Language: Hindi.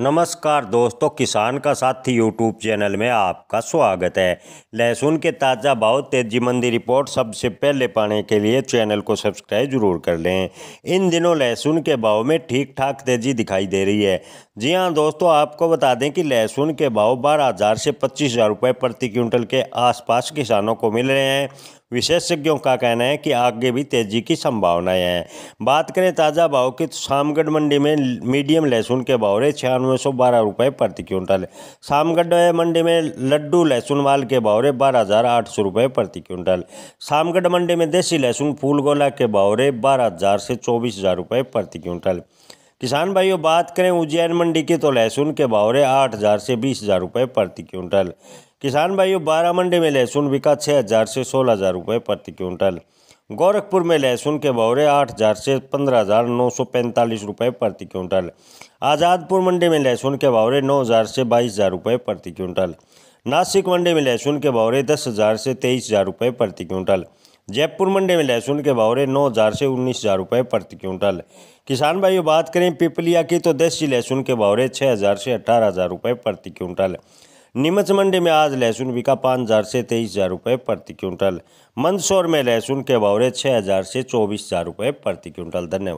नमस्कार दोस्तों किसान का साथी यूट्यूब चैनल में आपका स्वागत है लहसुन के ताज़ा भाव तेजीमंदी रिपोर्ट सबसे पहले पाने के लिए चैनल को सब्सक्राइब जरूर कर लें इन दिनों लहसुन के भाव में ठीक ठाक तेज़ी दिखाई दे रही है जी हाँ दोस्तों आपको बता दें कि लहसुन के भाव बारह हज़ार से पच्चीस हज़ार रुपये प्रति क्विंटल के आसपास किसानों को मिल रहे हैं विशेषज्ञों का कहना है कि आगे भी तेजी की संभावनाएं हैं बात करें ताज़ा भाव की तो शामगढ़ मंडी में मीडियम लहसुन के भाव रहे छियानवे सौ बारह रुपये प्रति क्विंटल शामगढ़ मंडी में लड्डू लहसुन वाल के भाव रहे बारह हज़ार आठ सौ रुपये प्रति क्विंटल शामगढ़ मंडी में देसी लहसुन फूल गोला के भाव रहे बारह हज़ार से चौबीस हज़ार रुपये प्रति क्विंटल किसान भाइयों बात करें उज्जैन मंडी की तो लहसुन के भाव रहे आठ हज़ार से बीस हज़ार रुपये प्रति क्विंटल किसान भाइयों बारह मंडी में लहसुन बिका छः हज़ार से सोलह हज़ार रुपये प्रति क्विंटल गोरखपुर में लहसुन के भाव रहे आठ हज़ार से पंद्रह हज़ार नौ सौ पैंतालीस रुपये प्रति क्विंटल आज़ादपुर मंडी में लहसुन के भाव रहे नौ हज़ार से बाईस हज़ार रुपये प्रति क्विंटल नासिक मंडी में लहसुन के भाव रहे दस हज़ार से तेईस हज़ार रुपये प्रति क्विंटल जयपुर मंडी में लहसुन के भावरे नौ हज़ार से उन्नीस हज़ार रुपये प्रति क्विंटल किसान भाइयों बात करें पिपलिया की तो देसी लहसुन के भावरे छः हज़ार से अठारह हज़ार रुपये प्रति क्विंटल नीमच मंडी में आज लहसुन बिका पाँच हज़ार से तेईस हज़ार रुपये प्रति क्विंटल मंदसौर में लहसुन के भावरे छः हज़ार से चौबीस हज़ार रुपये प्रति क्विंटल धन्यवाद